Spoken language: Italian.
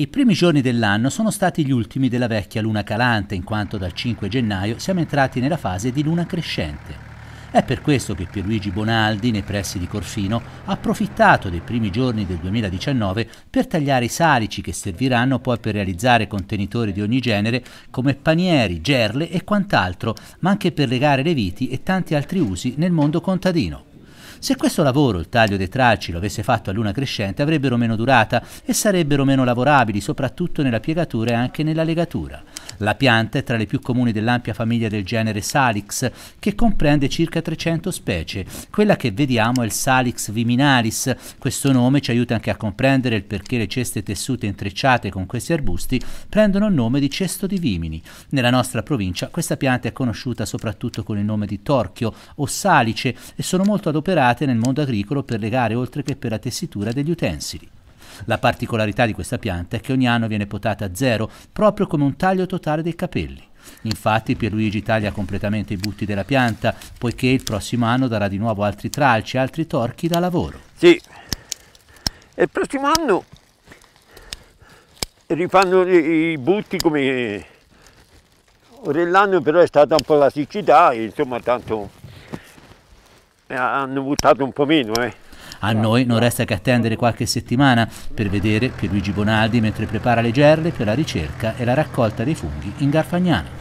I primi giorni dell'anno sono stati gli ultimi della vecchia luna calante, in quanto dal 5 gennaio siamo entrati nella fase di luna crescente. È per questo che Pierluigi Bonaldi, nei pressi di Corfino, ha approfittato dei primi giorni del 2019 per tagliare i salici che serviranno poi per realizzare contenitori di ogni genere come panieri, gerle e quant'altro, ma anche per legare le viti e tanti altri usi nel mondo contadino. Se questo lavoro, il taglio dei tracci, lo avesse fatto a luna crescente, avrebbero meno durata e sarebbero meno lavorabili, soprattutto nella piegatura e anche nella legatura. La pianta è tra le più comuni dell'ampia famiglia del genere Salix, che comprende circa 300 specie. Quella che vediamo è il Salix viminalis. Questo nome ci aiuta anche a comprendere il perché le ceste tessute intrecciate con questi arbusti prendono il nome di cesto di vimini. Nella nostra provincia questa pianta è conosciuta soprattutto con il nome di torchio o salice e sono molto adoperate nel mondo agricolo per legare oltre che per la tessitura degli utensili. La particolarità di questa pianta è che ogni anno viene potata a zero, proprio come un taglio totale dei capelli. Infatti Pierluigi taglia completamente i butti della pianta, poiché il prossimo anno darà di nuovo altri tralci e altri torchi da lavoro. Sì, e il prossimo anno rifanno i butti come... Ora l'anno però è stata un po' la siccità, insomma tanto eh, hanno buttato un po' meno. Eh. A noi non resta che attendere qualche settimana per vedere Pierluigi Bonaldi, mentre prepara le gerle, per la ricerca e la raccolta dei funghi in Garfagnana.